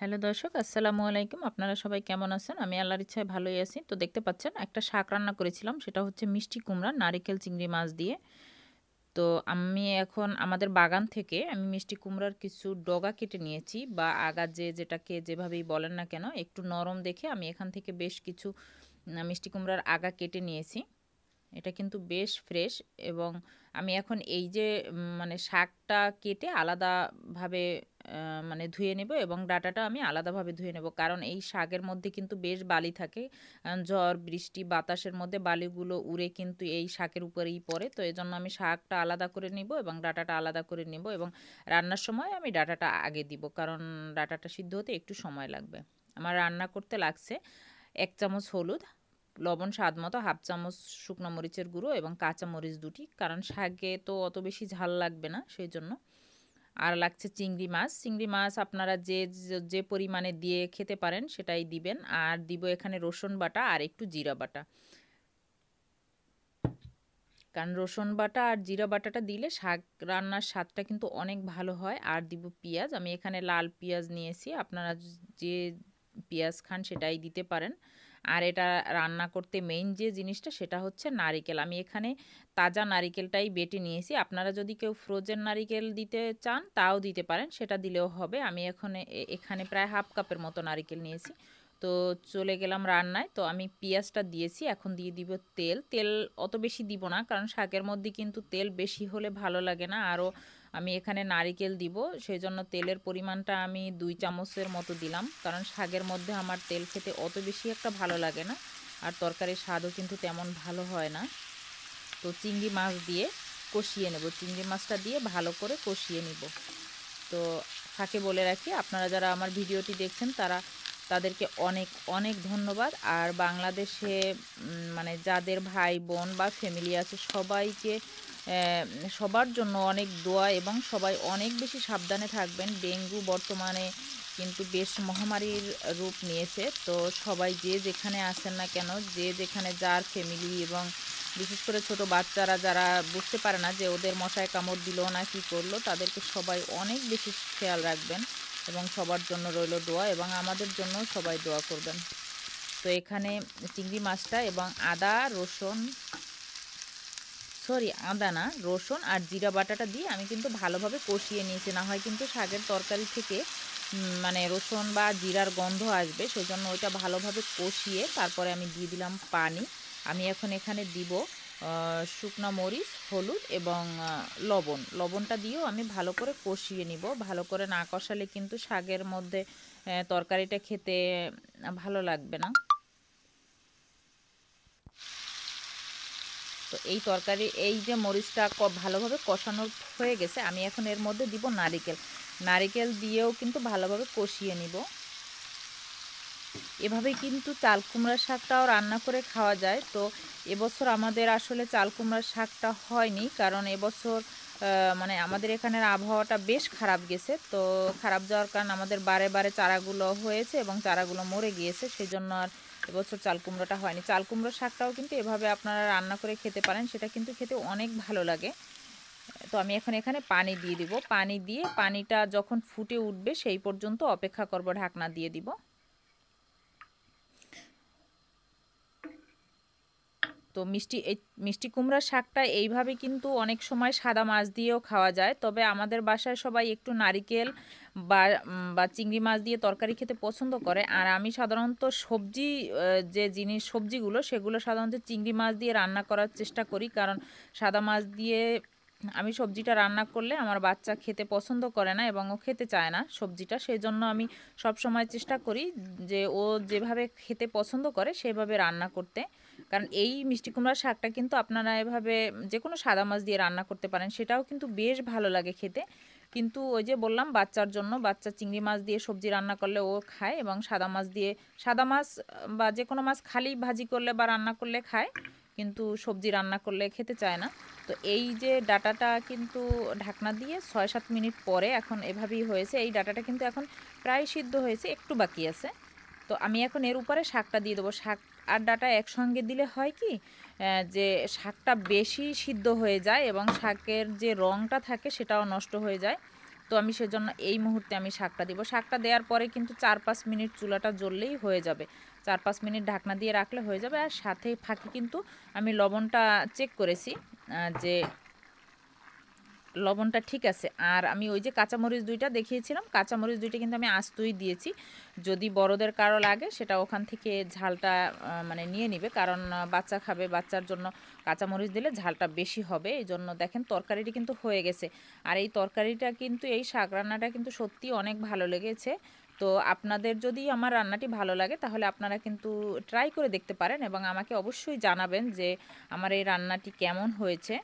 hello দর্শক আসসালামু আলাইকুম আপনারা সবাই কেমন আছেন আমি আল্লাহর ইচ্ছায় ভালোই আছি তো দেখতে পাচ্ছেন একটা শাক রান্না করেছিলাম সেটা হচ্ছে মিষ্টি কুমড়া নারিকেল চিংড়ি মাছ দিয়ে তো আমি এখন আমাদের বাগান থেকে আমি মিষ্টি কুমড়ার কিছু ডগা কেটে নিয়েছি বা আগা যে যেটাকে যেভাবেই বলেন না কেন একটু নরম দেখে আমি এখান থেকে বেশ কিছু মিষ্টি কুমড়ার আগা কেটে নিয়েছি এটা কিন্তু বেশ ফ্রেশ এবং আমি এখন এই যে মানে শাকটা কেটে আলাদাভাবে মানে ধুয়ে নেব এবং ডাটাটা আমি আলাদাভাবে ধুয়ে নেব কারণ এই শাকের মধ্যে কিন্তু বেশ বালি থাকে ঝড় বৃষ্টি বাতাসের মধ্যে বালিগুলো উড়ে কিন্তু এই শাকের উপরেই পড়ে তো এজন্য আমি শাকটা আলাদা করে নিব এবং ডাটাটা আলাদা করে নিব এবং রান্নার সময় আমি ডাটাটা আগে দিব কারণ ডাটাটা সিদ্ধ হতে একটু সময় লাগবে আমার রান্না করতে লাগছে এক চামচ হলুদ লবণ স্বাদ মতো হাফ চামচ শুকনো মরিচের গুঁড়ো এবং কাঁচা মরিচ দুটি কারণ শাকে তো অত বেশি ঝাল লাগবে না সেই জন্য আর লাগছে চিংড়ি মাছ চিংড়ি মাছ আপনারা যে যে পরিমাণে দিয়ে খেতে পারেন সেটাই দিবেন আর দিব এখানে রসুন বাটা আর একটু জিরা বাটা কারণ রসুন বাটা আর জিরা বাটাটা দিলে শাক রান্নার স্বাদটা কিন্তু অনেক ভালো হয় আর দিব পেঁয়াজ আমি এখানে লাল পেঁয়াজ নিয়েছি আপনারা যে পেঁয়াজ খান সেটাই দিতে পারেন আর এটা রান্না করতে মেইন যে জিনিসটা সেটা হচ্ছে নারিকেল আমি এখানে তাজা নারিকেলটাই বেটে নিয়েছি আপনারা যদি কেউ ফ্রোজেন নারিকেল দিতে চান তাও দিতে পারেন সেটা দিলেও হবে আমি এখানে এখানে প্রায় হাফ কাপের মতো নারিকেল নিয়েছি তো চলে গেলাম রান্নায় তো আমি পেঁয়াজটা দিয়েছি এখন দিয়ে দিব তেল তেল অত বেশি দিব না কারণ শাকের মধ্যে কিন্তু তেল বেশি হলে ভালো লাগে না আরও আমি এখানে নারিকেল দিব সেই জন্য তেলের পরিমাণটা আমি দুই চামচের মতো দিলাম কারণ শাকের মধ্যে আমার তেল খেতে অত বেশি একটা ভালো লাগে না আর তরকারির স্বাদও কিন্তু তেমন ভালো হয় না তো চিংড়ি মাছ দিয়ে কষিয়ে নেব চিংড়ি মাছটা দিয়ে ভালো করে কষিয়ে নিব তো থাকে বলে রাখি আপনারা যারা আমার ভিডিওটি দেখছেন তারা তাদেরকে অনেক অনেক ধন্যবাদ আর বাংলাদেশে মানে যাদের ভাই বোন বা ফ্যামিলি আছে সবাইকে সবার জন্য অনেক দোয়া এবং সবাই অনেক বেশি সাবধানে থাকবেন ডেঙ্গু বর্তমানে কিন্তু বেশ মহামারীর রূপ নিয়েছে তো সবাই যে যেখানে আসেন না কেন যে যেখানে যার ফ্যামিলি এবং বিশেষ করে ছোট বাচ্চারা যারা বুঝতে পারে না যে ওদের মশায় কামড় দিল না কি করলো তাদেরকে সবাই অনেক বেশি খেয়াল রাখবেন এবং সবার জন্য রইল দোয়া এবং আমাদের জন্য সবাই দোয়া করবেন তো এখানে চিংড়ি মাছটা এবং আদা রসুন সরি আদা না রসুন আর জিরা বাটাটা দিয়ে আমি কিন্তু ভালোভাবে কষিয়ে নিয়েছি না হয় কিন্তু শাকের তরকারি থেকে মানে রসুন বা জিরার গন্ধ আসবে সেই জন্য ওইটা ভালোভাবে কষিয়ে তারপরে আমি দিয়ে দিলাম পানি আমি এখন এখানে দিব শুকনো মরিচ হলুদ এবং লবণ লবণটা দিয়েও আমি ভালো করে কষিয়ে নিব ভালো করে না কষালে কিন্তু শাকের মধ্যে তরকারিটা খেতে ভালো লাগবে না তো এই তরকারি এই যে মরিচটা ভালোভাবে কষানো হয়ে গেছে আমি এখন এর মধ্যে দিব নারিকেল নারিকেল দিয়েও কিন্তু ভালোভাবে কষিয়ে নিব এভাবে কিন্তু চাল কুমড়ার শাকটাও রান্না করে খাওয়া যায় তো এবছর আমাদের আসলে চাল কুমড়ার শাকটা হয়নি কারণ এবছর মানে আমাদের এখানের আবহাওয়াটা বেশ খারাপ গেছে তো খারাপ যাওয়ার কারণ আমাদের বারে বারে চারাগুলো হয়েছে এবং চারাগুলো মরে গিয়েছে সেজন্য আর এবছর চাল কুমড়োটা হয়নি চাল কুমড়োর শাকটাও কিন্তু এভাবে আপনারা রান্না করে খেতে পারেন সেটা কিন্তু খেতে অনেক ভালো লাগে তো আমি এখন এখানে পানি দিয়ে দিব পানি দিয়ে পানিটা যখন ফুটে উঠবে সেই পর্যন্ত অপেক্ষা করব ঢাকনা দিয়ে দিব তো মিষ্টি এই মিষ্টি কুমড়ার শাকটা এইভাবে কিন্তু অনেক সময় সাদা মাছ দিয়েও খাওয়া যায় তবে আমাদের বাসায় সবাই একটু নারিকেল বা বা চিংড়ি মাছ দিয়ে তরকারি খেতে পছন্দ করে আর আমি সাধারণত সবজি যে জিনিস সবজিগুলো সেগুলো সাধারণত চিংড়ি মাছ দিয়ে রান্না করার চেষ্টা করি কারণ সাদা মাছ দিয়ে আমি সবজিটা রান্না করলে আমার বাচ্চা খেতে পছন্দ করে না এবং ও খেতে চায় না সবজিটা সেই জন্য আমি সব সময় চেষ্টা করি যে ও যেভাবে খেতে পছন্দ করে সেভাবে রান্না করতে কারণ এই মিষ্টি কুমড়ার শাকটা কিন্তু আপনারা এভাবে যে কোনো সাদা মাছ দিয়ে রান্না করতে পারেন সেটাও কিন্তু বেশ ভালো লাগে খেতে কিন্তু ওই যে বললাম বাচ্চার জন্য বাচ্চা চিংড়ি মাছ দিয়ে সবজি রান্না করলে ও খায় এবং সাদা মাছ দিয়ে সাদা মাছ বা যে কোনো মাছ খালি ভাজি করলে বা রান্না করলে খায় কিন্তু সবজি রান্না করলে খেতে চায় না তো এই যে ডাটাটা কিন্তু ঢাকনা দিয়ে ছয় সাত মিনিট পরে এখন এভাবেই হয়েছে এই ডাটাটা কিন্তু এখন প্রায় সিদ্ধ হয়েছে একটু বাকি আছে তো আমি এখন এর উপরে শাকটা দিয়ে দেবো শাক আর ডাটা একসঙ্গে দিলে হয় কি যে শাকটা বেশি সিদ্ধ হয়ে যায় এবং শাকের যে রঙটা থাকে সেটাও নষ্ট হয়ে যায় তো আমি সেজন্য এই মুহূর্তে আমি শাকটা দিব শাকটা দেওয়ার পরে কিন্তু চার পাঁচ মিনিট চুলাটা জ্বললেই হয়ে যাবে চার পাঁচ মিনিট ঢাকনা দিয়ে রাখলে হয়ে যাবে আর সাথে ফাঁকে কিন্তু আমি লবণটা চেক করেছি যে লবণটা ঠিক আছে আর আমি ওই যে কাঁচামরিচ দুইটা দেখিয়েছিলাম কাঁচামরিচ দুইটা কিন্তু আমি আস্তই দিয়েছি যদি বড়দের কারো লাগে সেটা ওখান থেকে ঝালটা মানে নিয়ে নিবে কারণ বাচ্চা খাবে বাচ্চার জন্য কাঁচামরিচ দিলে ঝালটা বেশি হবে এই জন্য দেখেন তরকারিটি কিন্তু হয়ে গেছে আর এই তরকারিটা কিন্তু এই শাক রান্নাটা কিন্তু সত্যি অনেক ভালো লেগেছে তো আপনাদের যদি আমার রান্নাটি ভালো লাগে তাহলে আপনারা কিন্তু ট্রাই করে দেখতে পারেন এবং আমাকে অবশ্যই জানাবেন যে আমার এই রান্নাটি কেমন হয়েছে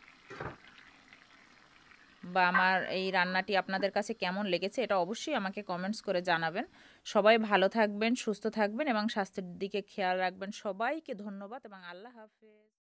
বা আমার এই রান্নাটি আপনাদের কাছে কেমন লেগেছে এটা অবশ্যই আমাকে কমেন্টস করে জানাবেন সবাই ভালো থাকবেন সুস্থ থাকবেন এবং স্বাস্থ্যের দিকে খেয়াল রাখবেন সবাইকে ধন্যবাদ এবং আল্লাহ হাফেজ